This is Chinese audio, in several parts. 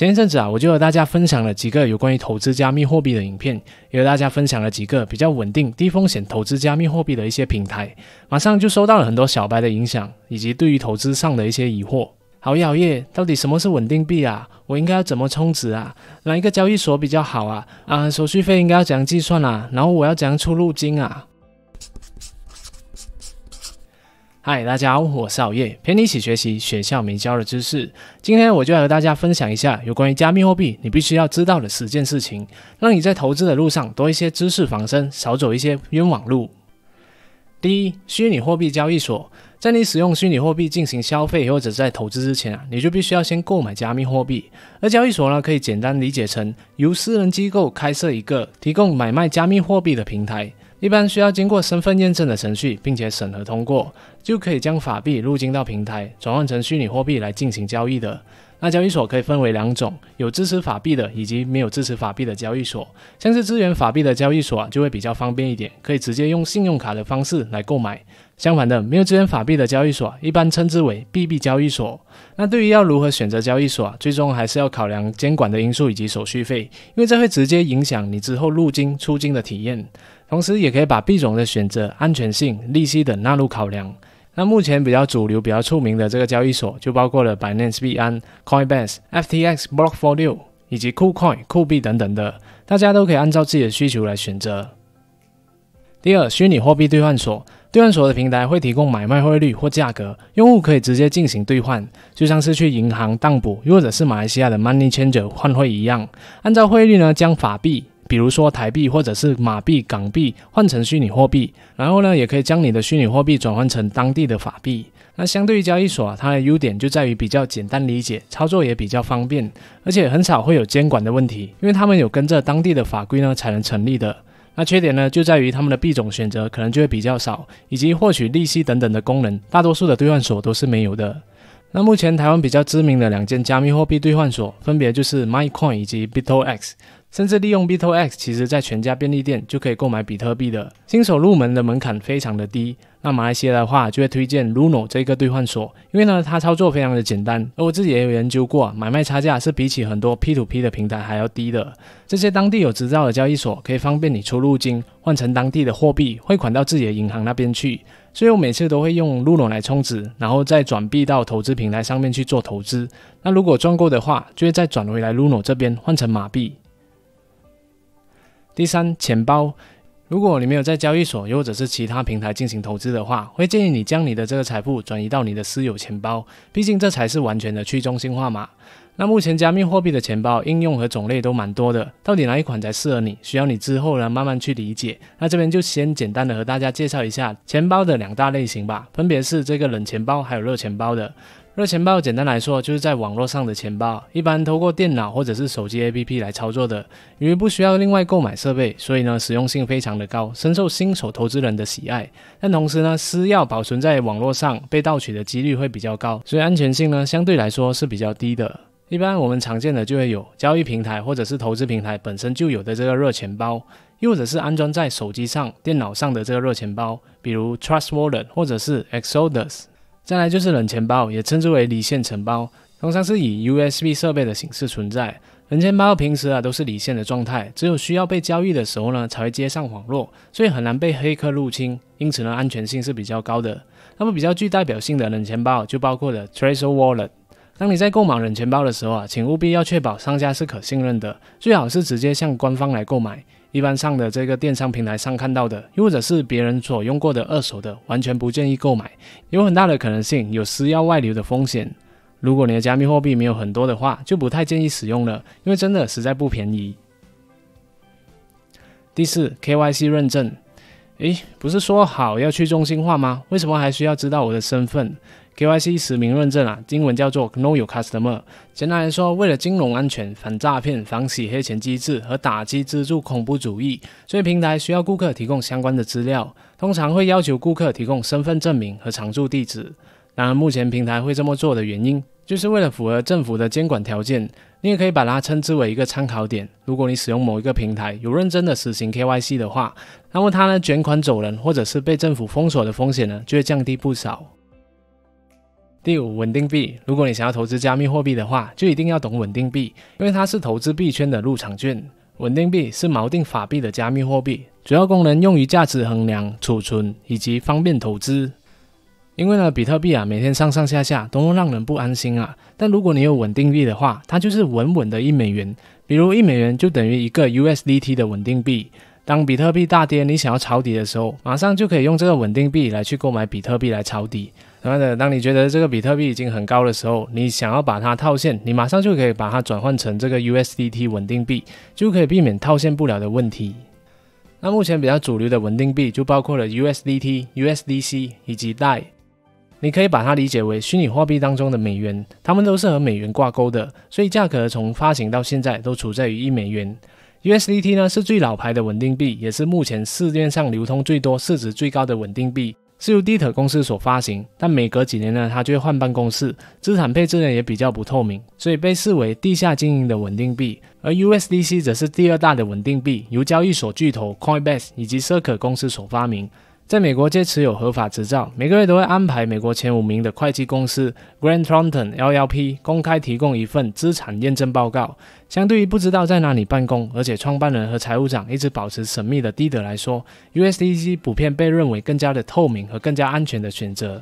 前一阵子啊，我就和大家分享了几个有关于投资加密货币的影片，也和大家分享了几个比较稳定、低风险投资加密货币的一些平台。马上就收到了很多小白的影响，以及对于投资上的一些疑惑。好耶好耶，到底什么是稳定币啊？我应该要怎么充值啊？哪一个交易所比较好啊？啊，手续费应该要怎样计算啊？然后我要怎样出入金啊？嗨，大家好，我是熬夜，陪你一起学习学校没教的知识。今天我就来和大家分享一下有关于加密货币你必须要知道的十件事情，让你在投资的路上多一些知识防身，少走一些冤枉路。第一，虚拟货币交易所，在你使用虚拟货币进行消费或者在投资之前啊，你就必须要先购买加密货币。而交易所呢，可以简单理解成由私人机构开设一个提供买卖加密货币的平台。一般需要经过身份验证的程序，并且审核通过，就可以将法币入境到平台，转换成虚拟货币来进行交易的。那交易所可以分为两种，有支持法币的，以及没有支持法币的交易所。像是支援法币的交易所啊，就会比较方便一点，可以直接用信用卡的方式来购买。相反的，没有资源法币的交易所，一般称之为币币交易所。那对于要如何选择交易所，最终还是要考量监管的因素以及手续费，因为这会直接影响你之后入金出金的体验。同时，也可以把币种的选择、安全性、利息等纳入考量。那目前比较主流、比较出名的这个交易所，就包括了百链币安、Coinbase、FTX、Blockfour 六以及 Coolcoin、酷币等等的，大家都可以按照自己的需求来选择。第二，虚拟货币兑换所，兑换所的平台会提供买卖汇率或价格，用户可以直接进行兑换，就像是去银行当补，或者是马来西亚的 Moneychanger 换汇一样，按照汇率呢，将法币，比如说台币或者是马币、港币换成虚拟货币，然后呢，也可以将你的虚拟货币转换成当地的法币。那相对于交易所，它的优点就在于比较简单理解，操作也比较方便，而且很少会有监管的问题，因为他们有跟着当地的法规呢才能成立的。那缺点呢，就在于他们的币种选择可能就会比较少，以及获取利息等等的功能，大多数的兑换所都是没有的。那目前台湾比较知名的两间加密货币兑换所，分别就是 MyCoin 以及 BitOx。甚至利用 BitOx，其实在全家便利店就可以购买比特币的。新手入门的门槛非常的低。那马来西亚的话，就会推荐 Luno 这个兑换所，因为呢，它操作非常的简单。而我自己也有研究过，买卖差价是比起很多 P to P 的平台还要低的。这些当地有执照的交易所可以方便你出入金，换成当地的货币，汇款到自己的银行那边去。所以我每次都会用 Luno 来充值，然后再转币到投资平台上面去做投资。那如果赚够的话，就会再转回来 Luno 这边换成马币。第三钱包，如果你没有在交易所又或者是其他平台进行投资的话，会建议你将你的这个财富转移到你的私有钱包，毕竟这才是完全的去中心化嘛。那目前加密货币的钱包应用和种类都蛮多的，到底哪一款才适合你，需要你之后呢慢慢去理解。那这边就先简单的和大家介绍一下钱包的两大类型吧，分别是这个冷钱包还有热钱包的。热钱包简单来说就是在网络上的钱包，一般通过电脑或者是手机 APP 来操作的。因为不需要另外购买设备，所以呢，实用性非常的高，深受新手投资人的喜爱。但同时呢，私钥保存在网络上，被盗取的几率会比较高，所以安全性呢，相对来说是比较低的。一般我们常见的就会有交易平台或者是投资平台本身就有的这个热钱包，又或者是安装在手机上、电脑上的这个热钱包，比如 Trust Wallet 或者是 Exodus。再来就是冷钱包，也称之为离线钱包，通常是以 USB 设备的形式存在。冷钱包平时啊都是离线的状态，只有需要被交易的时候呢才会接上网络，所以很难被黑客入侵，因此呢安全性是比较高的。那么比较具代表性的冷钱包就包括了 t r e s o r Wallet。当你在购买冷钱包的时候啊，请务必要确保商家是可信任的，最好是直接向官方来购买。一般上的这个电商平台上看到的，又或者是别人所用过的二手的，完全不建议购买，有很大的可能性有私钥外流的风险。如果你的加密货币没有很多的话，就不太建议使用了，因为真的实在不便宜。第四，KYC 认证，诶，不是说好要去中心化吗？为什么还需要知道我的身份？KYC 实名认证啊，英文叫做 Know Your Customer。简单来说，为了金融安全、反诈骗、反洗黑钱机制和打击资助恐怖主义，所以平台需要顾客提供相关的资料，通常会要求顾客提供身份证明和常住地址。然而，目前平台会这么做的原因，就是为了符合政府的监管条件。你也可以把它称之为一个参考点。如果你使用某一个平台有认真的实行 KYC 的话，那么它呢卷款走人或者是被政府封锁的风险呢，就会降低不少。第五，稳定币。如果你想要投资加密货币的话，就一定要懂稳定币，因为它是投资币圈的入场券。稳定币是锚定法币的加密货币，主要功能用于价值衡量、储存以及方便投资。因为呢，比特币啊，每天上上下下，都会让人不安心啊。但如果你有稳定币的话，它就是稳稳的一美元。比如一美元就等于一个 USDT 的稳定币。当比特币大跌，你想要抄底的时候，马上就可以用这个稳定币来去购买比特币来抄底。同样的，当你觉得这个比特币已经很高的时候，你想要把它套现，你马上就可以把它转换成这个 USDT 稳定币，就可以避免套现不了的问题。那目前比较主流的稳定币就包括了 USDT、USDC 以及 DAI，你可以把它理解为虚拟货币当中的美元，它们都是和美元挂钩的，所以价格从发行到现在都处在于一美元。USDT 呢是最老牌的稳定币，也是目前市面上流通最多、市值最高的稳定币，是由比特公司所发行。但每隔几年呢，它就会换办公室，资产配置呢也比较不透明，所以被视为地下经营的稳定币。而 USDC 则是第二大的稳定币，由交易所巨头 Coinbase 以及 Circle 公司所发明。在美国皆持有合法执照，每个月都会安排美国前五名的会计公司 Grant Thornton LLP 公开提供一份资产验证报告。相对于不知道在哪里办公，而且创办人和财务长一直保持神秘的低德来说，USDC 普遍被认为更加的透明和更加安全的选择。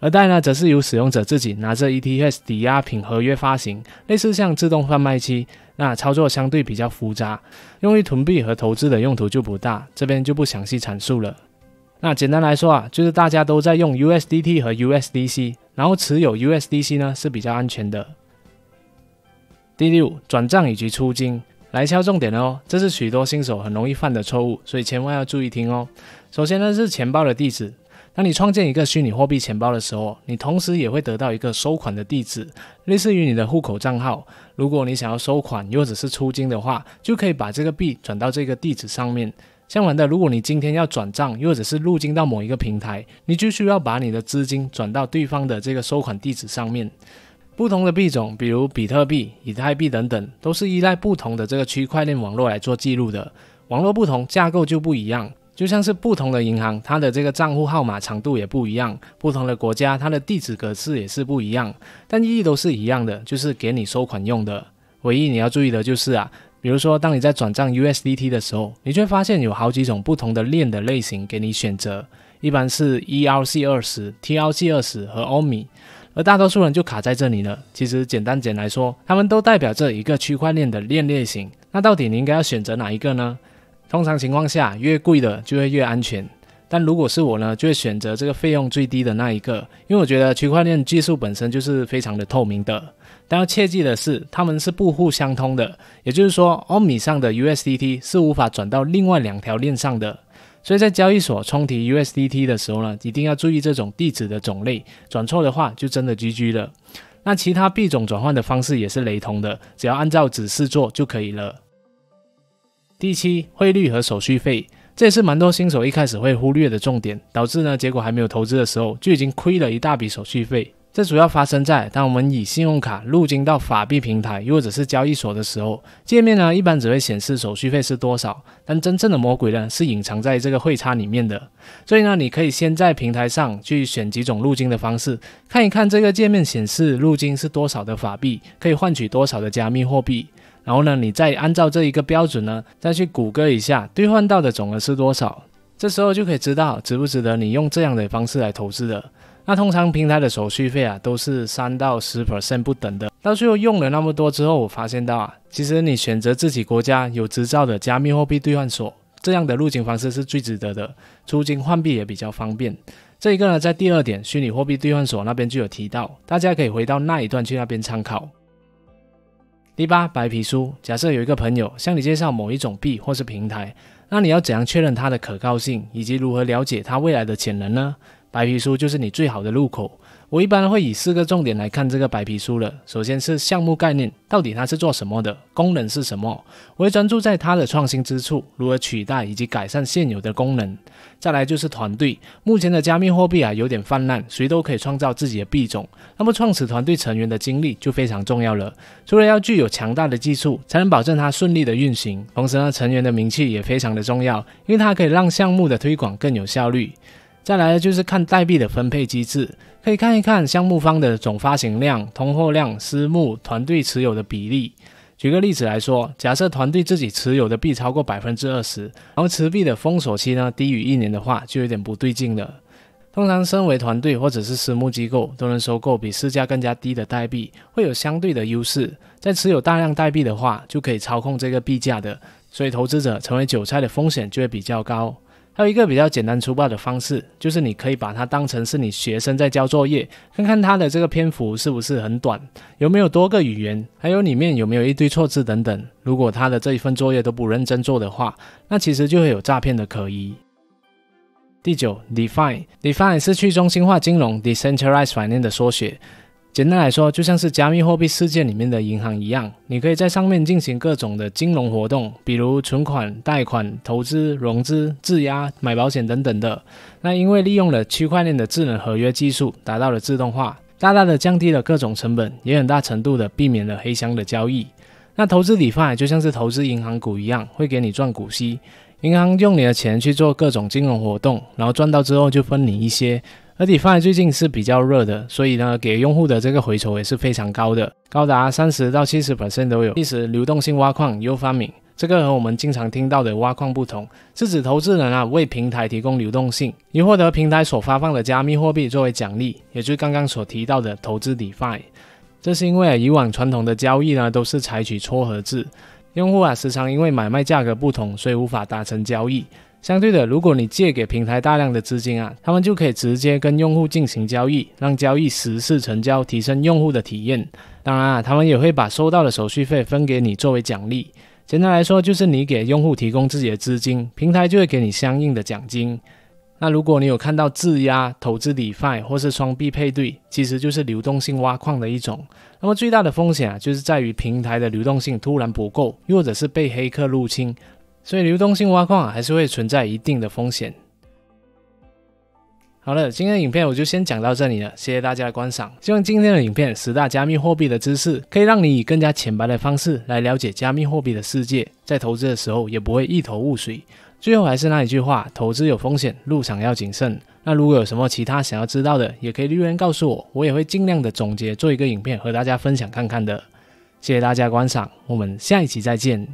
而代呢，则是由使用者自己拿着 ETS 抵押品合约发行，类似像自动贩卖机，那操作相对比较复杂，用于囤币和投资的用途就不大，这边就不详细阐述了。那简单来说啊，就是大家都在用 USDT 和 USDC，然后持有 USDC 呢是比较安全的。第六，转账以及出金，来敲重点了哦，这是许多新手很容易犯的错误，所以千万要注意听哦。首先呢是钱包的地址，当你创建一个虚拟货币钱包的时候，你同时也会得到一个收款的地址，类似于你的户口账号。如果你想要收款又或者是出金的话，就可以把这个币转到这个地址上面。相反的，如果你今天要转账，又或者是入金到某一个平台，你就需要把你的资金转到对方的这个收款地址上面。不同的币种，比如比特币、以太币等等，都是依赖不同的这个区块链网络来做记录的。网络不同，架构就不一样。就像是不同的银行，它的这个账户号码长度也不一样；不同的国家，它的地址格式也是不一样。但意义都是一样的，就是给你收款用的。唯一你要注意的就是啊。比如说，当你在转账 USDT 的时候，你会发现有好几种不同的链的类型给你选择，一般是 ERC20、TRC20 和 o m i 而大多数人就卡在这里了。其实简单点来说，他们都代表着一个区块链的链类型。那到底你应该要选择哪一个呢？通常情况下，越贵的就会越安全，但如果是我呢，就会选择这个费用最低的那一个，因为我觉得区块链技术本身就是非常的透明的。但要切记的是，它们是不互相通的，也就是说，欧米上的 USDT 是无法转到另外两条链上的。所以在交易所充提 USDT 的时候呢，一定要注意这种地址的种类，转错的话就真的 GG 了。那其他币种转换的方式也是雷同的，只要按照指示做就可以了。第七，汇率和手续费，这也是蛮多新手一开始会忽略的重点，导致呢，结果还没有投资的时候，就已经亏了一大笔手续费。这主要发生在当我们以信用卡入金到法币平台，或者是交易所的时候，界面呢一般只会显示手续费是多少，但真正的魔鬼呢是隐藏在这个汇差里面的。所以呢，你可以先在平台上去选几种入金的方式，看一看这个界面显示入金是多少的法币，可以换取多少的加密货币。然后呢，你再按照这一个标准呢，再去谷歌一下兑换到的总额是多少，这时候就可以知道值不值得你用这样的方式来投资了。那通常平台的手续费啊都是三到十 percent 不等的。到最后用了那么多之后，我发现到啊，其实你选择自己国家有执照的加密货币兑换所，这样的入境方式是最值得的，出金换币也比较方便。这一个呢，在第二点虚拟货币兑换所那边就有提到，大家可以回到那一段去那边参考。第八白皮书，假设有一个朋友向你介绍某一种币或是平台，那你要怎样确认它的可靠性，以及如何了解它未来的潜能呢？白皮书就是你最好的入口。我一般会以四个重点来看这个白皮书了。首先是项目概念，到底它是做什么的，功能是什么？我会专注在它的创新之处，如何取代以及改善现有的功能。再来就是团队，目前的加密货币啊有点泛滥，谁都可以创造自己的币种。那么创始团队成员的经历就非常重要了，除了要具有强大的技术，才能保证它顺利的运行，同时呢成员的名气也非常的重要，因为它可以让项目的推广更有效率。再来的就是看代币的分配机制，可以看一看项目方的总发行量、通货量、私募团队持有的比例。举个例子来说，假设团队自己持有的币超过百分之二十，然后持币的封锁期呢低于一年的话，就有点不对劲了。通常，身为团队或者是私募机构，都能收购比市价更加低的代币，会有相对的优势。在持有大量代币的话，就可以操控这个币价的，所以投资者成为韭菜的风险就会比较高。还有一个比较简单粗暴的方式，就是你可以把它当成是你学生在交作业，看看他的这个篇幅是不是很短，有没有多个语言，还有里面有没有一堆错字等等。如果他的这一份作业都不认真做的话，那其实就会有诈骗的可疑。第九，define，define 是去中心化金融 （decentralized finance） 的缩写。简单来说，就像是加密货币世界里面的银行一样，你可以在上面进行各种的金融活动，比如存款、贷款、投资、融资、质押、买保险等等的。那因为利用了区块链的智能合约技术，达到了自动化，大大的降低了各种成本，也很大程度的避免了黑箱的交易。那投资理发就像是投资银行股一样，会给你赚股息，银行用你的钱去做各种金融活动，然后赚到之后就分你一些。而 DeFi 最近是比较热的，所以呢，给用户的这个回酬也是非常高的，高达三十到七十 percent 都有。第十，流动性挖矿又 farming，这个和我们经常听到的挖矿不同，是指投资人啊为平台提供流动性，以获得平台所发放的加密货币作为奖励，也就是刚刚所提到的投资 DeFi。这是因为啊，以往传统的交易呢都是采取撮合制，用户啊时常因为买卖价格不同，所以无法达成交易。相对的，如果你借给平台大量的资金啊，他们就可以直接跟用户进行交易，让交易实时成交，提升用户的体验。当然啊，他们也会把收到的手续费分给你作为奖励。简单来说，就是你给用户提供自己的资金，平台就会给你相应的奖金。那如果你有看到质押、投资、理押或是双币配对，其实就是流动性挖矿的一种。那么最大的风险啊，就是在于平台的流动性突然不够，又或者是被黑客入侵。所以流动性挖矿还是会存在一定的风险。好了，今天的影片我就先讲到这里了，谢谢大家的观赏。希望今天的影片十大加密货币的知识，可以让你以更加浅白的方式来了解加密货币的世界，在投资的时候也不会一头雾水。最后还是那一句话，投资有风险，入场要谨慎。那如果有什么其他想要知道的，也可以留言告诉我，我也会尽量的总结做一个影片和大家分享看看的。谢谢大家观赏，我们下一期再见。